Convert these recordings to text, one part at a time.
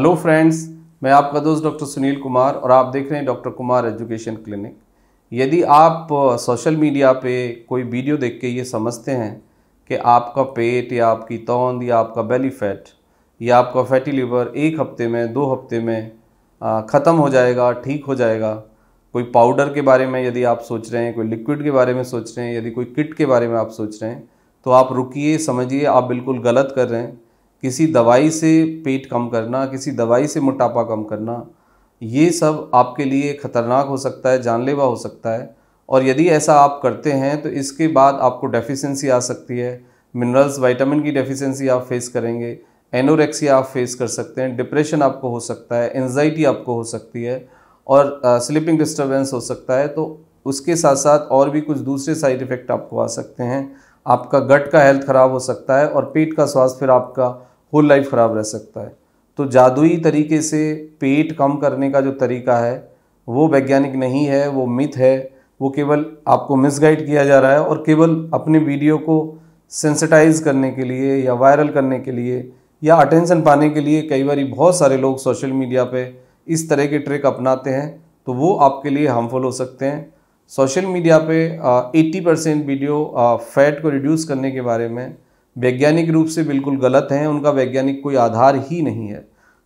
hello friends मैं आपका दोस्त डॉक्टर सुनील कुमार और आप देख रहे हैं डॉक्टर कुमार एजुकेशन क्लिनिक यदि आप सोशल मीडिया पे कोई वीडियो देख के ये समझते हैं कि आपका पेट या आपकी तौंद या आपका बेली फैट या आपका फैटी लिवर एक हफ्ते में दो हफ्ते में ख़त्म हो जाएगा ठीक हो जाएगा कोई पाउडर के बारे में यदि आप सोच रहे हैं कोई लिक्विड के बारे में सोच रहे हैं यदि कोई किट के बारे में आप सोच रहे हैं तो आप रुकिए समझिए आप बिल्कुल गलत कर रहे हैं किसी दवाई से पेट कम करना किसी दवाई से मोटापा कम करना ये सब आपके लिए ख़तरनाक हो सकता है जानलेवा हो सकता है और यदि ऐसा आप करते हैं तो इसके बाद आपको डेफिशिएंसी आ सकती है मिनरल्स वाइटामिन की डेफिशिएंसी आप फेस करेंगे एनोरेक्सिया आप फेस कर सकते हैं डिप्रेशन आपको हो सकता है एनजाइटी आपको हो सकती है और स्लीपिंग uh, डिस्टर्बेंस हो सकता है तो उसके साथ साथ और भी कुछ दूसरे साइड इफ़ेक्ट आपको आ सकते हैं आपका गट का हेल्थ ख़राब हो सकता है और पेट का स्वास्थ्य फिर आपका होल लाइफ ख़राब रह सकता है तो जादुई तरीके से पेट कम करने का जो तरीका है वो वैज्ञानिक नहीं है वो मिथ है वो केवल आपको मिसगाइड किया जा रहा है और केवल अपने वीडियो को सेंसिटाइज करने के लिए या वायरल करने के लिए या अटेंशन पाने के लिए कई बार बहुत सारे लोग सोशल मीडिया पे इस तरह के ट्रिक अपनाते हैं तो वो आपके लिए हार्मफुल हो सकते हैं सोशल मीडिया पे एट्टी 80 परसेंट वीडियो फैट को रिड्यूस करने के बारे में वैज्ञानिक रूप से बिल्कुल गलत हैं उनका वैज्ञानिक कोई आधार ही नहीं है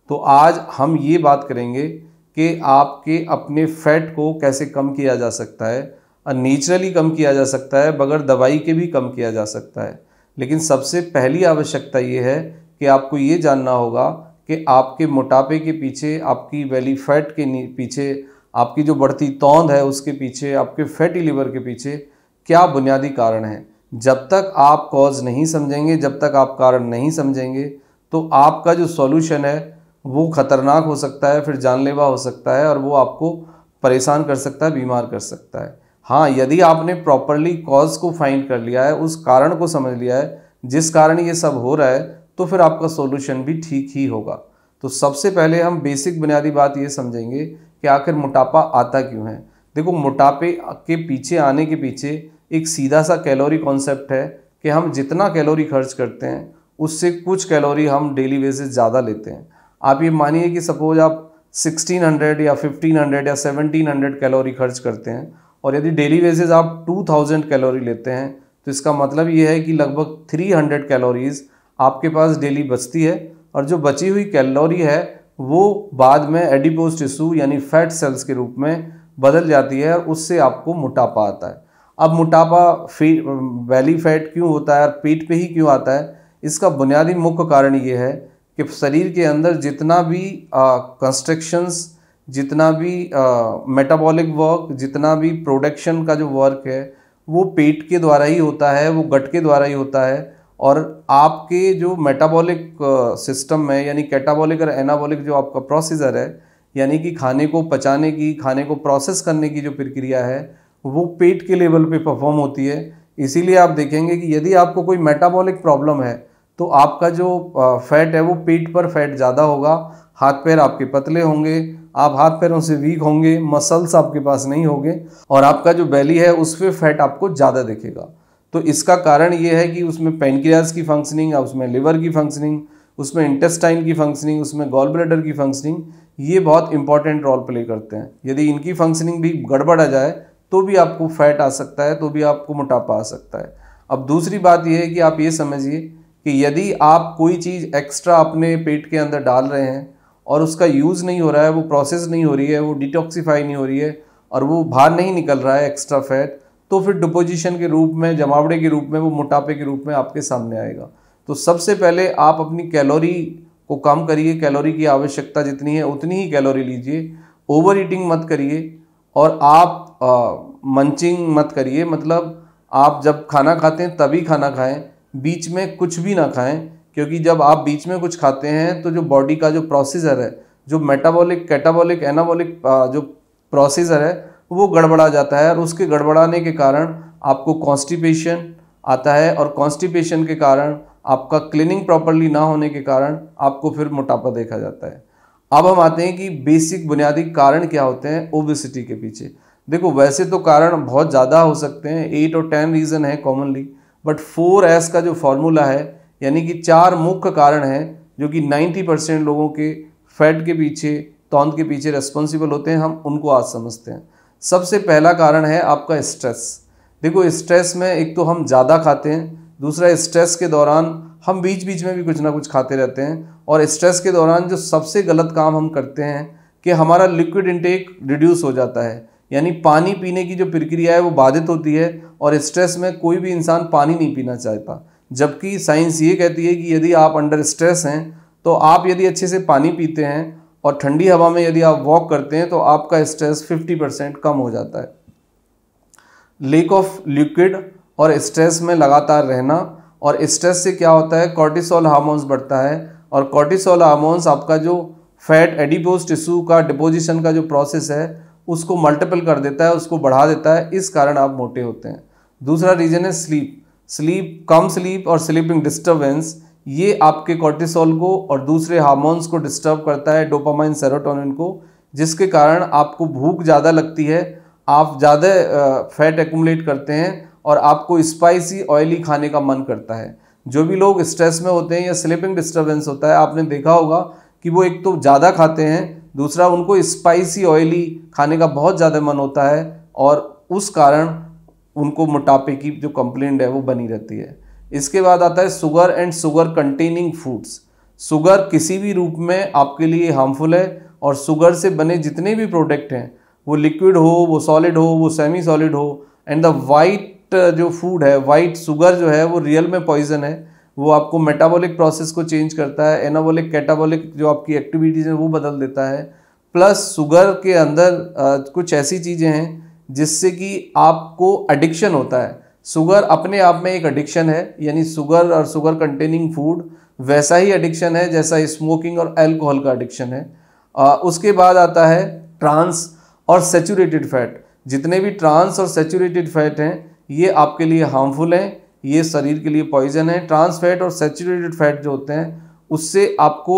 तो आज हम ये बात करेंगे कि आपके अपने फैट को कैसे कम किया जा सकता है नेचुरली कम किया जा सकता है बगैर दवाई के भी कम किया जा सकता है लेकिन सबसे पहली आवश्यकता ये है कि आपको ये जानना होगा कि आपके मोटापे के पीछे आपकी वैली फैट के पीछे आपकी जो बढ़ती तौंद है उसके पीछे आपके फैटी लिवर के पीछे क्या बुनियादी कारण हैं जब तक आप कॉज नहीं समझेंगे जब तक आप कारण नहीं समझेंगे तो आपका जो सॉल्यूशन है वो ख़तरनाक हो सकता है फिर जानलेवा हो सकता है और वो आपको परेशान कर सकता है बीमार कर सकता है हाँ यदि आपने प्रॉपरली कॉज को फाइंड कर लिया है उस कारण को समझ लिया है जिस कारण ये सब हो रहा है तो फिर आपका सॉल्यूशन भी ठीक ही होगा तो सबसे पहले हम बेसिक बुनियादी बात ये समझेंगे कि आखिर मोटापा आता क्यों है देखो मोटापे के पीछे आने के पीछे एक सीधा सा कैलोरी कॉन्सेप्ट है कि हम जितना कैलोरी खर्च करते हैं उससे कुछ कैलोरी हम डेली बेसिस ज़्यादा लेते हैं आप ये मानिए कि सपोज़ आप 1600 या 1500 या 1700 कैलोरी खर्च करते हैं और यदि डेली बेसिस आप 2000 कैलोरी लेते हैं तो इसका मतलब ये है कि लगभग 300 कैलोरीज़ आपके पास डेली बचती है और जो बची हुई कैलोरी है वो बाद में एडिपोज टिश्यू यानी फैट सेल्स के रूप में बदल जाती है और उससे आपको मोटापा आता है अब मोटापा फी वैली फैट क्यों होता है और पेट पे ही क्यों आता है इसका बुनियादी मुख्य कारण ये है कि शरीर के अंदर जितना भी कंस्ट्रक्शंस जितना भी मेटाबॉलिक वर्क जितना भी प्रोडक्शन का जो वर्क है वो पेट के द्वारा ही होता है वो गट के द्वारा ही होता है और आपके जो मेटाबॉलिक सिस्टम है यानी कैटाबॉलिक और एनाबॉलिक जो आपका प्रोसीजर है यानी कि खाने को पचाने की खाने को प्रोसेस करने की जो प्रक्रिया है वो पेट के लेवल पे परफॉर्म होती है इसीलिए आप देखेंगे कि यदि आपको कोई मेटाबॉलिक प्रॉब्लम है तो आपका जो फैट है वो पेट पर फैट ज़्यादा होगा हाथ पैर आपके पतले होंगे आप हाथ पैरों से वीक होंगे मसल्स आपके पास नहीं होंगे और आपका जो बैली है उस पर फैट आपको ज़्यादा दिखेगा तो इसका कारण ये है कि उसमें पेनक्रियाज की फंक्शनिंग उसमें लिवर की फंक्शनिंग उसमें इंटेस्टाइन की फंक्शनिंग उसमें गॉल ब्लडर की फंक्शनिंग ये बहुत इंपॉर्टेंट रोल प्ले करते हैं यदि इनकी फंक्शनिंग भी गड़बड़ आ जाए तो भी आपको फैट आ सकता है तो भी आपको मोटापा आ सकता है अब दूसरी बात यह है कि आप ये समझिए कि यदि आप कोई चीज़ एक्स्ट्रा अपने पेट के अंदर डाल रहे हैं और उसका यूज़ नहीं हो रहा है वो प्रोसेस नहीं हो रही है वो डिटॉक्सीफाई नहीं हो रही है और वो बाहर नहीं निकल रहा है एक्स्ट्रा फैट तो फिर डिपोजिशन के रूप में जमावड़े के रूप में वो मोटापे के रूप में आपके सामने आएगा तो सबसे पहले आप अपनी कैलोरी को कम करिए कैलोरी की आवश्यकता जितनी है उतनी ही कैलोरी लीजिए ओवर ईटिंग मत करिए और आप मंचिंग मत करिए मतलब आप जब खाना खाते हैं तभी खाना खाएं बीच में कुछ भी ना खाएं क्योंकि जब आप बीच में कुछ खाते हैं तो जो बॉडी का जो प्रोसीजर है जो मेटाबॉलिक कैटाबॉलिक एनाबॉलिक जो प्रोसीजर है वो गड़बड़ा जाता है और उसके गड़बड़ाने के कारण आपको कॉन्स्टिपेशन आता है और कॉन्स्टिपेशन के कारण आपका क्लीनिंग प्रॉपरली ना होने के कारण आपको फिर मोटापा देखा जाता है अब हम आते हैं कि बेसिक बुनियादी कारण क्या होते हैं ओबेसिटी के पीछे देखो वैसे तो कारण बहुत ज़्यादा हो सकते हैं एट और टेन रीज़न है कॉमनली बट फोर एस का जो फॉर्मूला है यानी कि चार मुख्य कारण हैं जो कि 90 परसेंट लोगों के फैट के पीछे तौंद के पीछे रेस्पॉन्सिबल होते हैं हम उनको आज समझते हैं सबसे पहला कारण है आपका स्ट्रेस देखो स्ट्रेस में एक तो हम ज़्यादा खाते हैं दूसरा स्ट्रेस के दौरान हम बीच बीच में भी कुछ ना कुछ खाते रहते हैं और स्ट्रेस के दौरान जो सबसे गलत काम हम करते हैं कि हमारा लिक्विड इंटेक रिड्यूस हो जाता है यानी पानी पीने की जो प्रक्रिया है वो बाधित होती है और स्ट्रेस में कोई भी इंसान पानी नहीं पीना चाहता जबकि साइंस ये कहती है कि यदि आप अंडर स्ट्रेस हैं तो आप यदि अच्छे से पानी पीते हैं और ठंडी हवा में यदि आप वॉक करते हैं तो आपका स्ट्रेस 50 परसेंट कम हो जाता है लेक ऑफ लिक्विड और स्ट्रेस में लगातार रहना और स्ट्रेस से क्या होता है कॉर्टिसोल हार्मोन्स बढ़ता है और कॉर्टिसोल हार्मोन्स आपका जो फैट एडिपोज टिश्यू का डिपोजिशन का जो प्रोसेस है उसको मल्टीपल कर देता है उसको बढ़ा देता है इस कारण आप मोटे होते हैं दूसरा रीज़न है स्लीप स्लीप कम स्लीप और स्लीपिंग डिस्टर्बेंस ये आपके कॉर्टिसोल को और दूसरे हार्मोन्स को डिस्टर्ब करता है डोपामाइन सेरोटोनिन को जिसके कारण आपको भूख ज़्यादा लगती है आप ज़्यादा फैट एकुमलेट करते हैं और आपको स्पाइसी ऑयली खाने का मन करता है जो भी लोग स्ट्रेस में होते हैं या स्लीपिंग डिस्टर्बेंस होता है आपने देखा होगा कि वो एक तो ज़्यादा खाते हैं दूसरा उनको स्पाइसी ऑयली खाने का बहुत ज़्यादा मन होता है और उस कारण उनको मोटापे की जो कंप्लेंट है वो बनी रहती है इसके बाद आता है sugar and sugar containing foods sugar किसी भी रूप में आपके लिए हार्मफुल है और सुगर से बने जितने भी प्रोडक्ट हैं वो लिक्विड हो वो सॉलिड हो वो सेमी सॉलिड हो एंड द वाइट जो फूड है वाइट सुगर जो है वो रियल में पॉइजन है वो आपको मेटाबॉलिक प्रोसेस को चेंज करता है एनाबॉलिक कैटाबॉलिक जो आपकी एक्टिविटीज़ हैं वो बदल देता है प्लस शुगर के अंदर कुछ ऐसी चीज़ें हैं जिससे कि आपको एडिक्शन होता है शुगर अपने आप में एक एडिक्शन है यानी शुगर और शुगर कंटेनिंग फूड वैसा ही एडिक्शन है जैसा स्मोकिंग और एल्कोहल का एडिक्शन है आ, उसके बाद आता है ट्रांस और सेचूरेटेड फैट जितने भी ट्रांस और सेचूरेटेड फैट हैं ये आपके लिए हार्मफुल हैं ये शरीर के लिए पॉइजन है ट्रांस फैट और सेचुरेटेड फैट जो होते हैं उससे आपको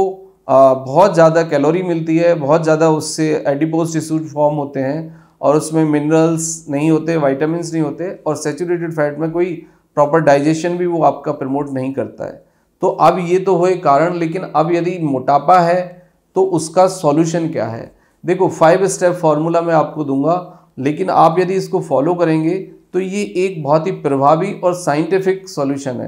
बहुत ज़्यादा कैलोरी मिलती है बहुत ज़्यादा उससे एडिपोज टिश्यू फॉर्म होते हैं और उसमें मिनरल्स नहीं होते वाइटामिन नहीं होते और सेचुरेटेड फैट में कोई प्रॉपर डाइजेशन भी वो आपका प्रमोट नहीं करता है तो अब ये तो हुए कारण लेकिन अब यदि मोटापा है तो उसका सॉल्यूशन क्या है देखो फाइव स्टेप फार्मूला मैं आपको दूंगा लेकिन आप यदि इसको फॉलो करेंगे तो ये एक बहुत ही प्रभावी और साइंटिफिक सॉल्यूशन है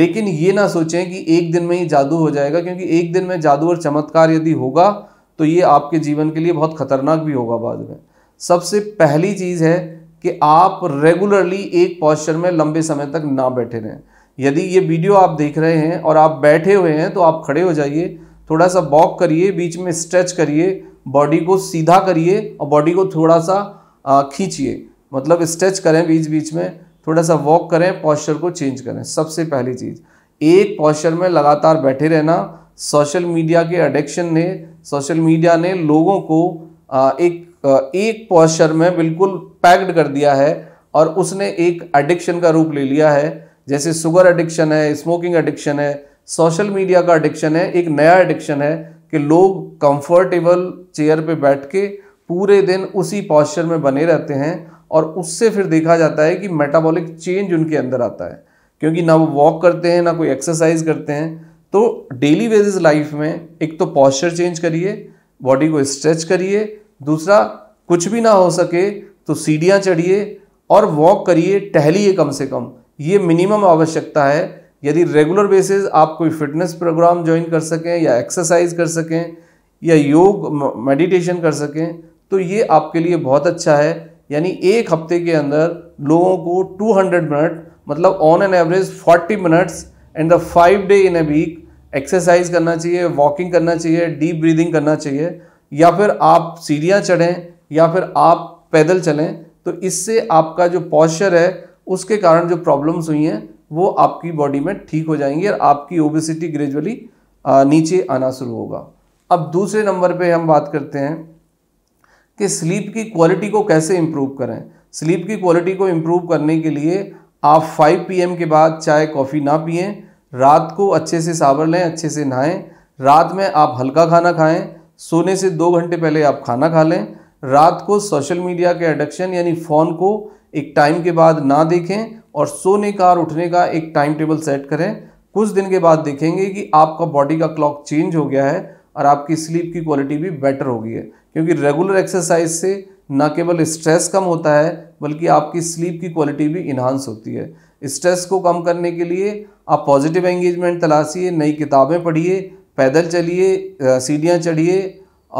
लेकिन ये ना सोचें कि एक दिन में ही जादू हो जाएगा क्योंकि एक दिन में जादू और चमत्कार यदि होगा तो ये आपके जीवन के लिए बहुत खतरनाक भी होगा बाद में सबसे पहली चीज़ है कि आप रेगुलरली एक पॉस्चर में लंबे समय तक ना बैठे रहें यदि ये वीडियो आप देख रहे हैं और आप बैठे हुए हैं तो आप खड़े हो जाइए थोड़ा सा वॉक करिए बीच में स्ट्रेच करिए बॉडी को सीधा करिए और बॉडी को थोड़ा सा खींचिए मतलब स्ट्रेच करें बीच बीच में थोड़ा सा वॉक करें पॉस्चर को चेंज करें सबसे पहली चीज़ एक पॉस्चर में लगातार बैठे रहना सोशल मीडिया के एडिक्शन ने सोशल मीडिया ने लोगों को एक एक पॉस्चर में बिल्कुल पैक्ड कर दिया है और उसने एक एडिक्शन का रूप ले लिया है जैसे शुगर एडिक्शन है स्मोकिंग एडिक्शन है सोशल मीडिया का एडिक्शन है एक नया एडिक्शन है कि लोग कंफर्टेबल चेयर पे बैठ के पूरे दिन उसी पॉस्चर में बने रहते हैं और उससे फिर देखा जाता है कि मेटाबॉलिक चेंज उनके अंदर आता है क्योंकि ना वो वॉक करते हैं ना कोई एक्सरसाइज करते हैं तो डेली बेसिस लाइफ में एक तो पॉस्चर चेंज करिए बॉडी को स्ट्रेच करिए दूसरा कुछ भी ना हो सके तो सीढ़ियाँ चढ़िए और वॉक करिए टहलिए कम से कम ये मिनिमम आवश्यकता है यदि रेगुलर बेसिस आप कोई फिटनेस प्रोग्राम ज्वाइन कर सकें या एक्सरसाइज कर सकें या योग मेडिटेशन कर सकें तो ये आपके लिए बहुत अच्छा है यानी एक हफ्ते के अंदर लोगों को 200 मिनट मतलब on an average 40 minutes and the five day in a week exercise करना चाहिए वॉकिंग करना चाहिए डीप ब्रीदिंग करना चाहिए या फिर आप सीढ़ियाँ चढ़ें या फिर आप पैदल चलें तो इससे आपका जो पॉस्चर है उसके कारण जो प्रॉब्लम्स हुई हैं वो आपकी बॉडी में ठीक हो जाएंगी और आपकी ओबेसिटी ग्रेजुअली नीचे आना शुरू होगा अब दूसरे नंबर पे हम बात करते हैं कि स्लीप की क्वालिटी को कैसे इम्प्रूव करें स्लीप की क्वालिटी को इम्प्रूव करने के लिए आप 5 पीएम के बाद चाय कॉफ़ी ना पिए रात को अच्छे से सावर लें अच्छे से नहाएं रात में आप हल्का खाना खाएं सोने से दो घंटे पहले आप खाना खा लें रात को सोशल मीडिया के एडक्शन यानी फ़ोन को एक टाइम के बाद ना देखें और सोने का और उठने का एक टाइम टेबल सेट करें कुछ दिन के बाद देखेंगे कि आपका बॉडी का क्लॉक चेंज हो गया है और आपकी स्लीप की क्वालिटी भी बेटर होगी है क्योंकि रेगुलर एक्सरसाइज से ना केवल स्ट्रेस कम होता है बल्कि आपकी स्लीप की क्वालिटी भी इन्हांस होती है स्ट्रेस को कम करने के लिए आप पॉजिटिव एंगेजमेंट तलाशिए नई किताबें पढ़िए पैदल चलिए सीढ़ियाँ चढ़िए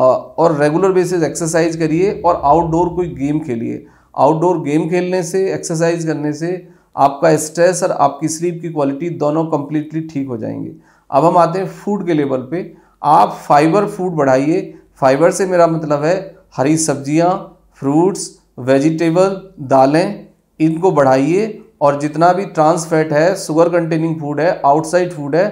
और रेगुलर बेसिस एक्सरसाइज करिए और आउटडोर कोई गेम खेलिए आउटडोर गेम खेलने से एक्सरसाइज करने से आपका स्ट्रेस और आपकी स्लीप की क्वालिटी दोनों कम्प्लीटली ठीक हो जाएंगे अब हम आते हैं फूड के लेवल पे आप फाइबर फूड बढ़ाइए फाइबर से मेरा मतलब है हरी सब्जियां फ्रूट्स वेजिटेबल दालें इनको बढ़ाइए और जितना भी ट्रांस फैट है शुगर कंटेनिंग फूड है आउटसाइड फूड है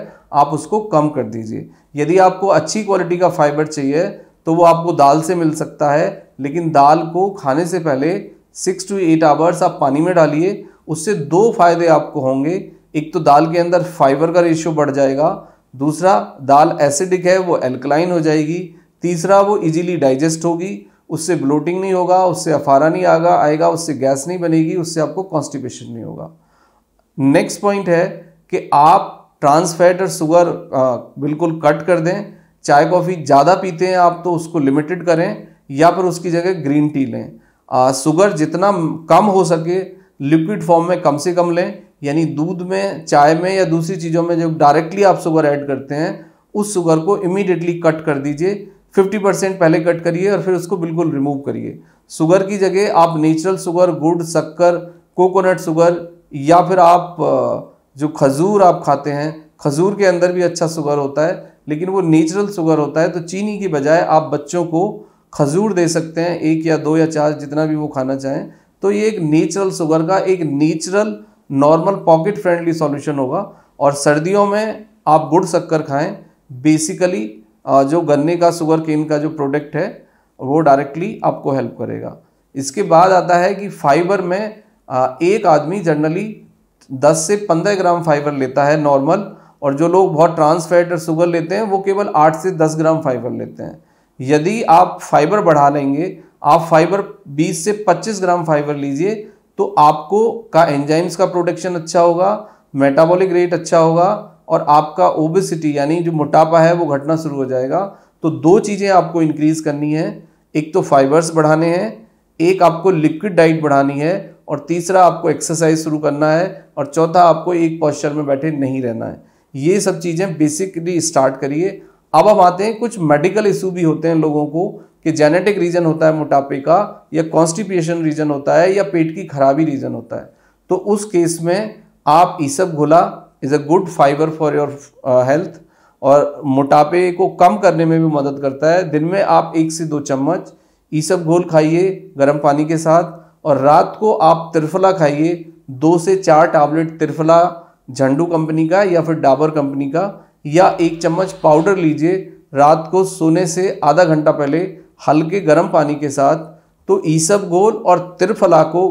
आप उसको कम कर दीजिए यदि आपको अच्छी क्वालिटी का फाइबर चाहिए तो वो आपको दाल से मिल सकता है लेकिन दाल को खाने से पहले सिक्स टू एट आवर्स आप पानी में डालिए उससे दो फायदे आपको होंगे एक तो दाल के अंदर फाइबर का रेशियो बढ़ जाएगा दूसरा दाल एसिडिक है वो एल्कलाइन हो जाएगी तीसरा वो इजीली डाइजेस्ट होगी उससे ब्लोटिंग नहीं होगा उससे अफारा नहीं आगा आएगा उससे गैस नहीं बनेगी उससे आपको कॉन्स्टिपेशन नहीं होगा नेक्स्ट पॉइंट है कि आप ट्रांस फैट और शुगर बिल्कुल कट कर दें चाय कॉफ़ी ज़्यादा पीते हैं आप तो उसको लिमिटेड करें या फिर उसकी जगह ग्रीन टी लें शुगर जितना कम हो सके लिक्विड फॉर्म में कम से कम लें यानी दूध में चाय में या दूसरी चीज़ों में जब डायरेक्टली आप शुगर ऐड करते हैं उस शुगर को इमीडिएटली कट कर दीजिए 50 परसेंट पहले कट करिए और फिर उसको बिल्कुल रिमूव करिए शुगर की जगह आप नेचुरल शुगर गुड़ शक्कर कोकोनट शुगर या फिर आप जो खजूर आप खाते हैं खजूर के अंदर भी अच्छा शुगर होता है लेकिन वो नेचुरल शुगर होता है तो चीनी की बजाय आप बच्चों को खजूर दे सकते हैं एक या दो या चार जितना भी वो खाना चाहें तो ये एक नेचुरल शुगर का एक natural normal pocket friendly solution होगा और सर्दियों में आप गुड़ शक्कर खाएं बेसिकली जो गन्ने का शुगर केन का जो प्रोडक्ट है वो डायरेक्टली आपको हेल्प करेगा इसके बाद आता है कि फाइबर में एक आदमी जनरली 10 से 15 ग्राम फाइबर लेता है नॉर्मल और जो लोग बहुत ट्रांसफैट और शुगर लेते हैं वो केवल 8 से 10 ग्राम फाइबर लेते हैं यदि आप फाइबर बढ़ा लेंगे आप फाइबर 20 से 25 ग्राम फाइबर लीजिए तो आपको का एंजाइम्स का प्रोटेक्शन अच्छा होगा मेटाबॉलिक रेट अच्छा होगा और आपका ओबेसिटी यानी जो मोटापा है वो घटना शुरू हो जाएगा तो दो चीज़ें आपको इंक्रीज़ करनी है एक तो फाइबर्स बढ़ाने हैं एक आपको लिक्विड डाइट बढ़ानी है और तीसरा आपको एक्सरसाइज शुरू करना है और चौथा आपको एक पॉस्चर में बैठे नहीं रहना है ये सब चीज़ें बेसिकली स्टार्ट करिए अब हम आते हैं कुछ मेडिकल इशू भी होते हैं लोगों को कि जेनेटिक रीज़न होता है मोटापे का या कॉन्स्टिपेशन रीज़न होता है या पेट की खराबी रीज़न होता है तो उस केस में आप ईसब घोला is a good fibre for your health और मोटापे को कम करने में भी मदद करता है दिन में आप एक से दो चम्मच ईसब घोल खाइए गर्म पानी के साथ और रात को आप त्रिफला खाइए दो से चार टैबलेट त्रिफला झंडू कंपनी का या फिर डाबर कंपनी का या एक चम्मच पाउडर लीजिए रात को सोने से आधा घंटा पहले हल्के गर्म पानी के साथ तो ईसब गोल और त्रिफला को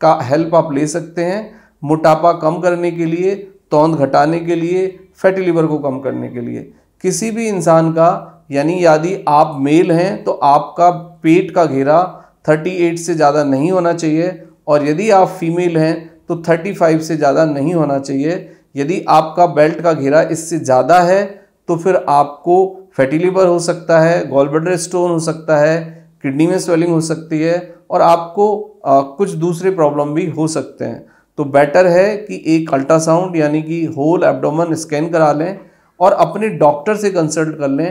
का हेल्प आप ले सकते हैं मोटापा कम करने के लिए तौंद घटाने के लिए फैटी लिवर को कम करने के लिए किसी भी इंसान का यानी यदि आप मेल हैं तो आपका पेट का घेरा 38 से ज़्यादा नहीं होना चाहिए और यदि आप फीमेल हैं तो 35 से ज़्यादा नहीं होना चाहिए यदि आपका बेल्ट का घेरा इससे ज़्यादा है तो फिर आपको फैटी लिवर हो सकता है गोल बडर स्टोन हो सकता है किडनी में स्वेलिंग हो सकती है और आपको आ, कुछ दूसरे प्रॉब्लम भी हो सकते हैं तो बेटर है कि एक अल्ट्रासाउंड यानी कि होल एब्डोमन स्कैन करा लें और अपने डॉक्टर से कंसल्ट कर लें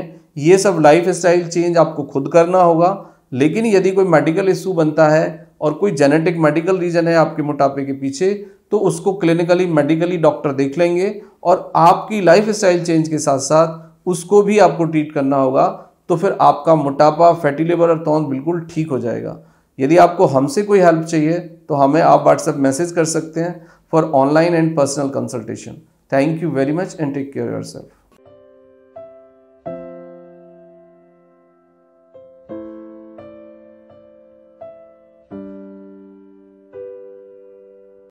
ये सब लाइफ स्टाइल चेंज आपको खुद करना होगा लेकिन यदि कोई मेडिकल इशू बनता है और कोई जेनेटिक मेडिकल रीज़न है आपके मोटापे के पीछे तो उसको क्लिनिकली मेडिकली डॉक्टर देख लेंगे और आपकी लाइफ स्टाइल चेंज के साथ साथ उसको भी आपको ट्रीट करना होगा तो फिर आपका मोटापा फैटी लिवर और तोंद बिल्कुल ठीक हो जाएगा यदि आपको हमसे कोई हेल्प चाहिए तो हमें आप व्हाट्सएप मैसेज कर सकते हैं for online and personal consultation thank you very much and take care your self